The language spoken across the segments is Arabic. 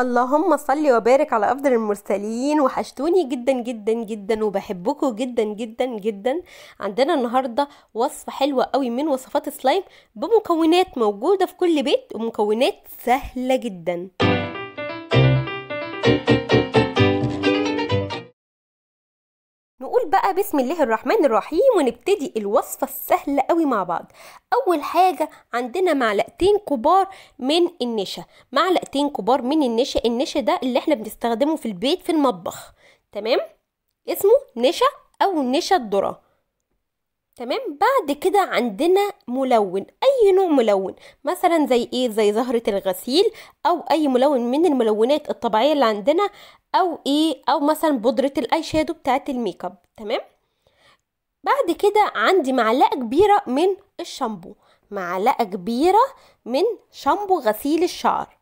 اللهم صل وبارك على افضل المرسلين وحشتوني جدا جدا جدا وبحبكم جدا جدا جدا عندنا النهارده وصفه حلوه قوي من وصفات السلايم بمكونات موجوده في كل بيت ومكونات سهله جدا الفراخ طيب بقى بسم الله الرحمن الرحيم ونبتدي الوصفة السهلة قوي مع بعض اول حاجة عندنا معلقتين كبار من النشا معلقتين كبار من النشا النشا ده اللي احنا بنستخدمه في البيت في المطبخ تمام اسمه نشا او نشا الذره تمام بعد كده عندنا ملون اي نوع ملون مثلا زي ايه زي زهرة الغسيل او اي ملون من الملونات الطبيعية اللي عندنا او ايه او مثلا بودره الاي شادو بتاعت الميك اب تمام بعد كده عندي معلقه كبيره من الشامبو معلقه كبيره من شامبو غسيل الشعر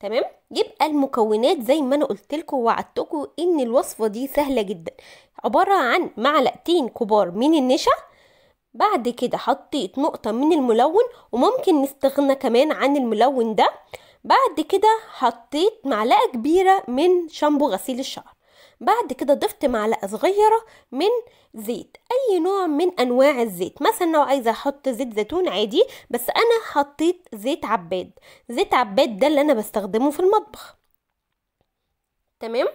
تمام يبقى المكونات زي ما انا قلت لكم وعدتكم ان الوصفه دي سهله جدا عباره عن معلقتين كبار من النشا بعد كده حطيت نقطه من الملون وممكن نستغنى كمان عن الملون ده بعد كده حطيت معلقة كبيرة من شامبو غسيل الشعر بعد كده ضفت معلقة صغيرة من زيت أي نوع من أنواع الزيت مثلا لو عايزة أحط زيت زيتون عادي بس أنا حطيت زيت عباد زيت عباد ده اللي أنا بستخدمه في المطبخ تمام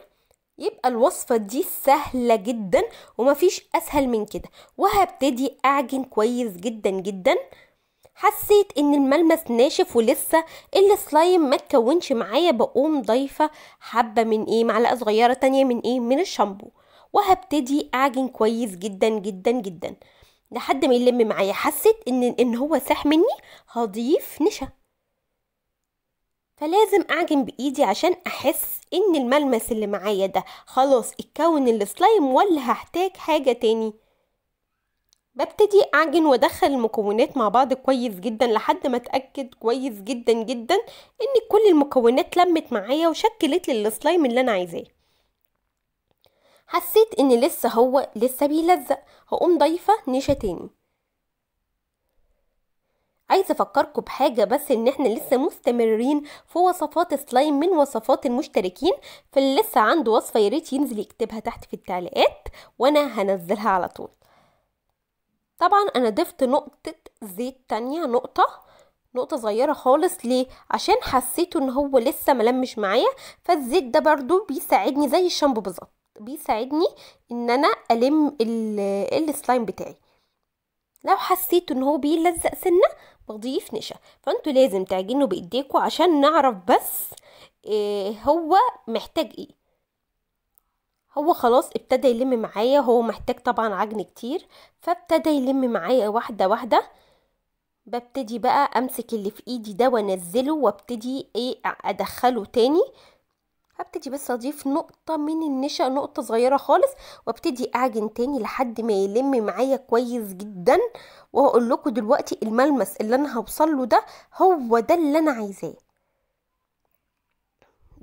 يبقى الوصفة دي سهلة جدا ومفيش أسهل من كده وهبتدي أعجن كويس جدا جدا حسيت ان الملمس ناشف ولسه السلايم ما تكونش معايا بقوم ضايفه حبه من ايه معلقه صغيره تانية من ايه من الشامبو وهبتدي اعجن كويس جدا جدا جدا لحد ما يلم معايا حسيت ان ان هو ساح مني هضيف نشا فلازم اعجن بايدي عشان احس ان الملمس اللي معايا ده خلاص اتكون السلايم ولا هحتاج حاجه تاني ببتدي اعجن وادخل المكونات مع بعض كويس جدا لحد ما اتاكد كويس جدا جدا ان كل المكونات لمت معايا وشكلت لي السلايم اللي انا عايزاه حسيت ان لسه هو لسه بيلزق هقوم ضايفه نشا تاني عايزه افكركم بحاجه بس ان احنا لسه مستمرين في وصفات سلايم من وصفات المشتركين فاللي لسه عنده وصفه يا ريت ينزل يكتبها تحت في التعليقات وانا هنزلها على طول طبعا انا ضفت نقطة زيت تانية نقطة نقطة صغيرة خالص ليه؟ عشان حسيته ان هو لسه ملمش معايا فالزيت ده برضو بيساعدني زي الشامبو بالظبط بيساعدني ان انا الم السلايم بتاعي لو حسيت ان هو بيلزق سنه بضيف نشا فانتوا لازم تعجنوا بايديكوا عشان نعرف بس إيه هو محتاج ايه هو خلاص ابتدى يلم معايا هو محتاج طبعا عجن كتير فابتدى يلم معايا واحدة واحدة ببتدي بقى امسك اللي في ايدي ده وانزله وابتدي ايه ادخله تاني هبتدي بس اضيف نقطة من النشا نقطة صغيرة خالص وابتدي اعجن تاني لحد ما يلم معايا كويس جدا وهقول لكم دلوقتي الملمس اللي انا هوصله ده هو ده اللي انا عايزاه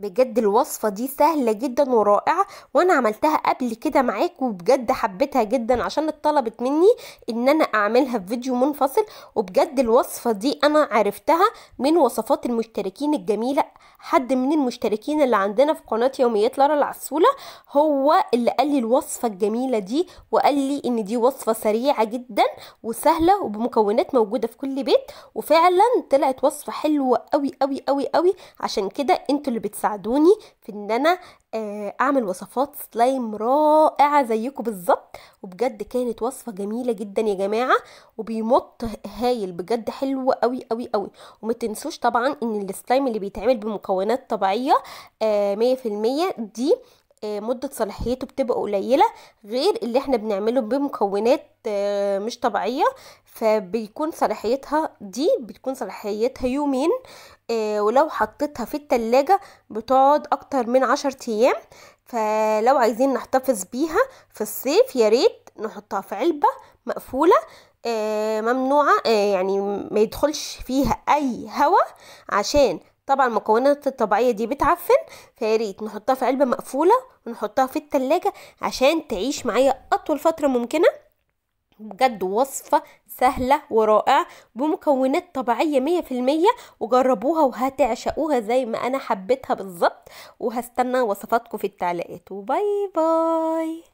بجد الوصفة دي سهلة جدا ورائعة وانا عملتها قبل كده معاك وبجد حبيتها جدا عشان اتطلبت مني ان انا اعملها في فيديو منفصل وبجد الوصفة دي انا عرفتها من وصفات المشتركين الجميلة حد من المشتركين اللي عندنا في قناة يوميات لارا العسولة هو اللي قال لي الوصفة الجميلة دي وقال لي ان دي وصفة سريعة جدا وسهلة وبمكونات موجودة في كل بيت وفعلا طلعت وصفة حلوة قوي قوي قوي قوي عشان كده انتوا اللي بتساعدوني تساعدوني في ان انا آه، اعمل وصفات سلايم رائعه زيكم بالظبط وبجد كانت وصفه جميله جدا يا جماعه وبيمط هايل بجد حلو قوي قوي قوي وما تنسوش طبعا ان السلايم اللي بيتعمل بمكونات طبيعيه 100% آه، دي آه، مدة صلاحيته بتبقى قليلة غير اللي احنا بنعمله بمكونات آه، مش طبيعية فبيكون صلاحيتها دي بتكون صلاحيتها يومين آه، ولو حطيتها في التلاجة بتقعد اكتر من عشر ايام فلو عايزين نحتفظ بيها في الصيف ياريت نحطها في علبة مقفولة ممنوعة يعني ما يدخلش فيها اي هواء عشان طبعا المكونات الطبيعية دي بتعفن فياريت نحطها في علبة مقفولة ونحطها في التلاجة عشان تعيش معايا أطول فترة ممكنة بجد وصفة سهلة ورائعة بمكونات طبيعية مية في المية وجربوها وهتعشقوها زي ما أنا حبيتها بالظبط وهستنى وصفاتكم في التعليقات وباي باي